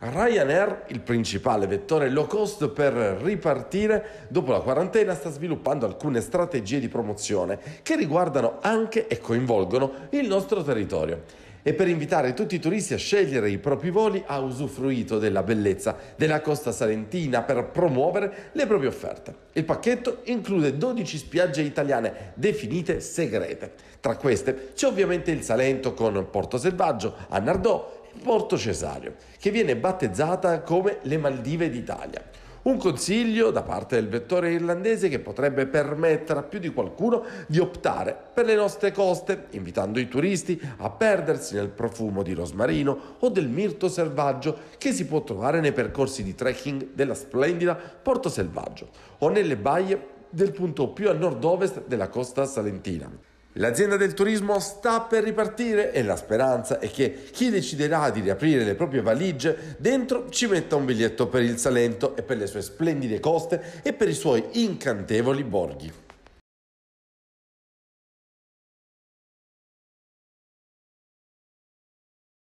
Ryanair, il principale vettore low cost per ripartire dopo la quarantena, sta sviluppando alcune strategie di promozione che riguardano anche e coinvolgono il nostro territorio. E per invitare tutti i turisti a scegliere i propri voli ha usufruito della bellezza della costa salentina per promuovere le proprie offerte. Il pacchetto include 12 spiagge italiane definite segrete. Tra queste c'è ovviamente il Salento con Porto Selvaggio, Annardò, Porto Cesareo, che viene battezzata come le Maldive d'Italia. Un consiglio da parte del vettore irlandese che potrebbe permettere a più di qualcuno di optare per le nostre coste, invitando i turisti a perdersi nel profumo di rosmarino o del mirto selvaggio che si può trovare nei percorsi di trekking della splendida Porto Selvaggio o nelle baie del punto più a nord-ovest della costa salentina. L'azienda del turismo sta per ripartire e la speranza è che chi deciderà di riaprire le proprie valigie dentro ci metta un biglietto per il Salento e per le sue splendide coste e per i suoi incantevoli borghi.